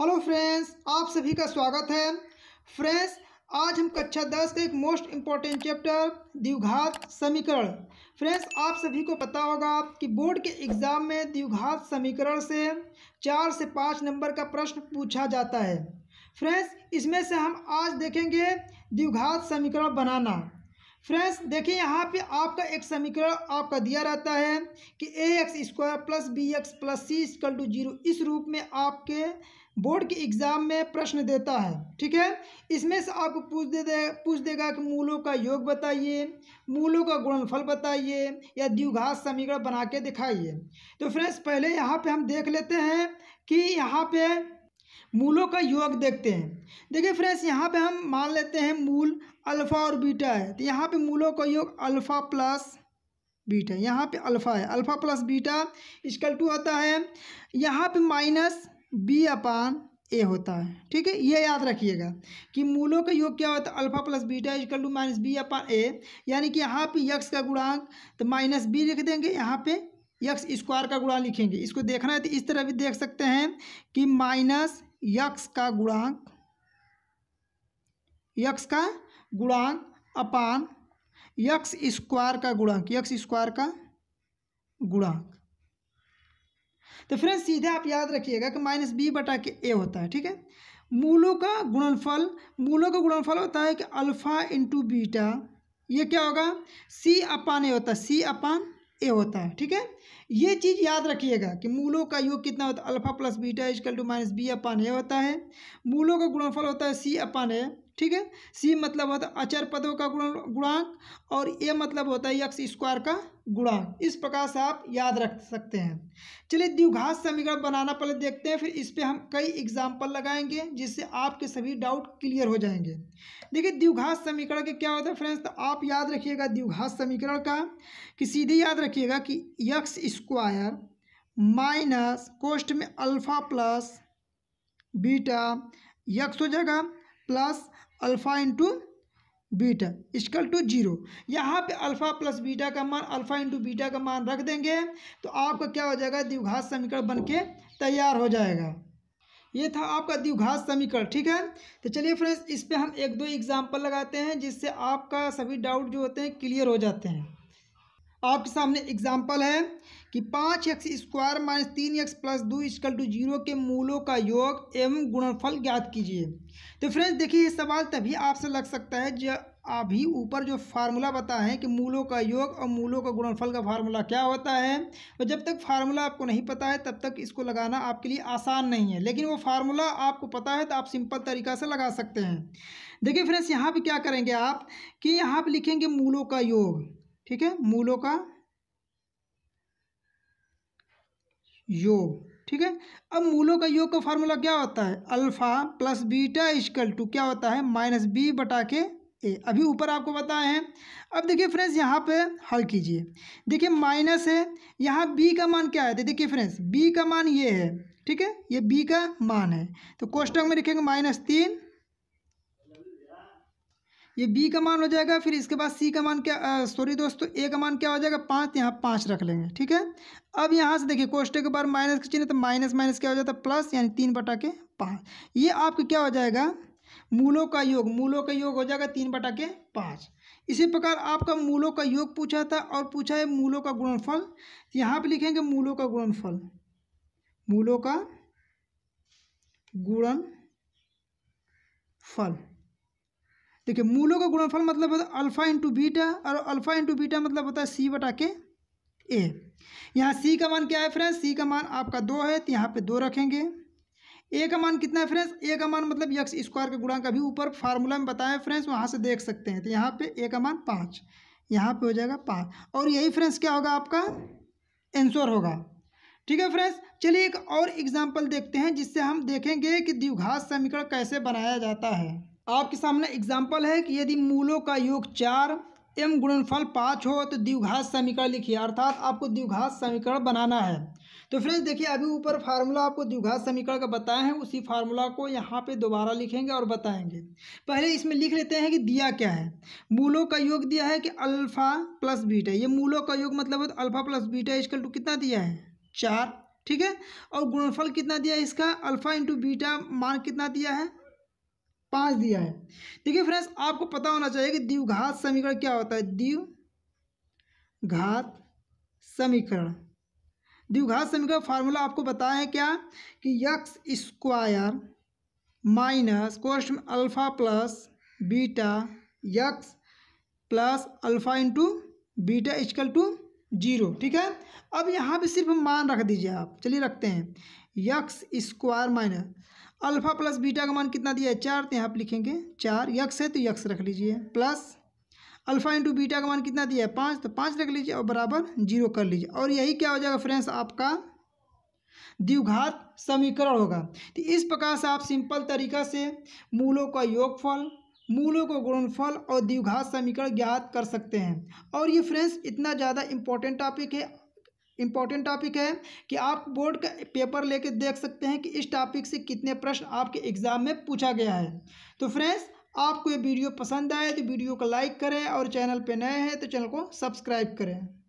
hello friends आप सभी का स्वागत है फ्रेंड्स आज हम कक्षा दस एक मोस्ट इम्पॉर्टेंट चैप्टर द्विघात समीकरण फ्रेंड्स आप सभी को पता होगा कि बोर्ड के एग्ज़ाम में द्विघात समीकरण से चार से पाँच नंबर का प्रश्न पूछा जाता है फ्रेंड्स इसमें से हम आज देखेंगे द्विघात समीकरण बनाना फ्रेंड्स देखिए यहाँ पे आपका एक समीकरण आपका दिया रहता है कि a x square plus b x plus c equal to zero इस रूप में आपके बोर्ड के एग्ज़ाम में प्रश्न देता है ठीक है इसमें से आपको पूछ दे, दे पूछ देगा कि मूलों का योग बताइए मूलों का गुणनफल बताइए या द्विघात समीकरण बना के दिखाइए तो फ्रेंड्स पहले यहाँ पर हम देख लेते हैं कि यहाँ पर मूलों का योग देखते हैं देखिए फ्रेंड्स यहाँ पे हम मान लेते हैं मूल अल्फ़ा और बीटा है तो यहाँ पे मूलों का योग अल्फ़ा प्लस बीटा यहाँ पे अल्फ़ा है alpha plus beta equal to होता है यहाँ पे माइनस बी अपान ए होता है ठीक है ये याद रखिएगा कि मूलों का योग क्या होता है alpha plus beta equal to minus b upon a यानी कि यहाँ पे यक्स का गुणांक तो माइनस बी लिख देंगे यहाँ पे यक्स स्क्वायर का गुणा लिखेंगे इसको देखना है तो इस तरह भी देख सकते हैं कि माइनस यक्स का गुणांक यक्स का गुणांक अपान यक्स स्क्वायर का गुणांक यक्स स्क्वायर का गुणांक तो फ्रेंड्स सीधे आप याद रखिएगा कि माइनस बी बटा के ए होता है ठीक है मूलों का गुणनफल मूलों का गुणनफल होता है कि अल्फा इंटू बीटा ये क्या होगा सी अपान ए होता है सी अपान ए होता है ठीक है ये चीज़ याद रखिएगा कि मूलों का योग कितना होता है alpha plus beta equal to minus b upon a होता है मूलों का गुणफल होता है सी अपान ए ठीक है सी मतलब होता है अचर पदों का गुणांक और ए मतलब होता है यक्स स्क्वायर का गुणांक इस प्रकार से आप याद रख सकते हैं चलिए द्विघात समीकरण बनाना पहले देखते हैं फिर इस पर हम कई एग्जाम्पल लगाएंगे जिससे आपके सभी डाउट क्लियर हो जाएंगे देखिए द्विघात समीकरण के क्या होता है फ्रेंड्स तो आप याद रखिएगा द्विघात समीकरण का कि सीधे याद रखिएगा कि यक्स स्क्वायर माइनस कोष्ट में अल्फा प्लस बीटा यक्स हो जाएगा plus alpha into beta equal to zero यहाँ पे अल्फ़ा प्लस बीटा का मान अल्फ़ा इंटू बीटा का मान रख देंगे तो आपका क्या हो जाएगा द्विघात समीकरण बन के तैयार हो जाएगा ये था आपका द्विघात समीकरण ठीक है तो चलिए फ्रेंड्स इस पर हम एक दो एग्जाम्पल लगाते हैं जिससे आपका सभी डाउट जो होते हैं क्लियर हो जाते हैं आपके सामने एग्जाम्पल है कि पाँच एक्स स्क्वायर माइनस तीन एक्स प्लस दो इसकल टू जीरो के मूलों का योग एवं गुणनफल ज्ञात कीजिए तो फ्रेंड्स देखिए ये सवाल तभी आपसे लग सकता है जो अभी ऊपर जो फार्मूला बता है कि मूलों का योग और मूलों का गुणनफल का फार्मूला क्या होता है और जब तक फार्मूला आपको नहीं पता है तब तक इसको लगाना आपके लिए आसान नहीं है लेकिन वो फार्मूला आपको पता है तो आप सिंपल तरीका से लगा सकते हैं देखिए फ्रेंड्स यहाँ पर क्या करेंगे आप कि यहाँ पर लिखेंगे मूलों का योग ठीक है मूलों का योग ठीक है अब मूलों का योग का फार्मूला क्या होता है alpha plus beta equal to क्या होता है माइनस बी बटा के ए अभी ऊपर आपको बताए हैं अब देखिए फ्रेंड्स यहाँ पे हल कीजिए देखिए माइनस है यहाँ बी का मान क्या है देखिए फ्रेंड्स बी का मान ये है ठीक है ये बी का मान है तो कोष्टक में लिखेंगे माइनस तीन ये बी का मान हो जाएगा फिर इसके बाद सी का मान क्या सॉरी दोस्तों ए का मान क्या हो जाएगा पाँच यहाँ पाँच रख लेंगे ठीक है अब यहाँ से देखिए कोष्टे के बार माइनस का चिन्ह तो माइनस माइनस क्या हो जाता है प्लस यानी तीन बटा के पाँच ये आपका क्या हो जाएगा मूलों का योग मूलों का योग हो जाएगा तीन बटा के पाँच इसी प्रकार आपका मूलों का योग पूछा था और पूछा है मूलों का गुणनफल तो यहाँ पे लिखेंगे मूलों का गुणनफल मूलों का गुणन फल देखिए मूलों का गुणनफल मतलब होता है अल्फ़ा इंटू बीटा और अल्फ़ा इंटू बीटा मतलब होता है सी बटा के ए यहाँ सी का मान क्या है फ्रेंड्स सी का मान आपका दो है तो यहाँ पे दो रखेंगे ए का मान कितना है फ्रेंड्स ए का मान मतलब यक्स स्क्वायर के गुणांक भी ऊपर फार्मूला में बताया फ्रेंड्स वहाँ से देख सकते हैं तो यहाँ पे ए का मान पाँच यहाँ पे हो जाएगा पाँच और यही फ्रेंड्स क्या होगा आपका एंसोर होगा ठीक है फ्रेंड्स चलिए एक और एग्जाम्पल देखते हैं जिससे हम देखेंगे कि द्विघात समीकरण कैसे बनाया जाता है आपके सामने एग्जाम्पल है कि यदि मूलों का योग चार एम गुणनफल पाँच हो तो द्विघात समीकरण लिखिए अर्थात आपको द्विघात समीकरण बनाना है तो फ्रेंड्स देखिए अभी ऊपर फार्मूला आपको द्विघात समीकरण का बताए हैं उसी फार्मूला को यहाँ पे दोबारा लिखेंगे और बताएंगे पहले इसमें लिख लेते हैं कि दिया क्या है मूलों का योग दिया है कि अल्फ़ा प्लस बीटा ये मूलों का योग मतलब है तो अल्फ़ा प्लस बीटा इसका टू कितना दिया है चार ठीक है और गुणफल कितना दिया है इसका अल्फ़ा इंटू बीटा मान कितना दिया है पाँच दिया है देखिए फ्रेंड्स आपको पता होना चाहिए कि द्विघात समीकरण क्या होता है द्विव घात समीकरण द्विघात समीकरण फार्मूला आपको बताया है क्या कि यक्स स्क्वायर माइनस कोष्ट में alpha plus beta x plus alpha into beta equal to zero ठीक है अब यहाँ पे सिर्फ मान रख दीजिए आप चलिए रखते हैं x square minus alpha plus beta का मान कितना दिया है चार तो यहाँ पर लिखेंगे चार यक्स है तो यक्स रख लीजिए प्लस अल्फ़ा इंटू बीटा का मान कितना दिया है पाँच तो पाँच रख लीजिए और बराबर जीरो कर लीजिए और यही क्या हो जाएगा फ्रेंड्स आपका द्विघात समीकरण होगा तो इस प्रकार से आप सिंपल तरीका से मूलों का योगफल मूलों को गुणनफल और द्विघात समीकरण ज्ञात कर सकते हैं और ये फ्रेंड्स इतना ज़्यादा इम्पोर्टेंट टॉपिक है इंपॉर्टेंट टॉपिक है कि आप बोर्ड का पेपर लेके देख सकते हैं कि इस टॉपिक से कितने प्रश्न आपके एग्ज़ाम में पूछा गया है तो फ्रेंड्स आपको ये वीडियो पसंद आए तो वीडियो को लाइक करें और चैनल पे नए हैं तो चैनल को सब्सक्राइब करें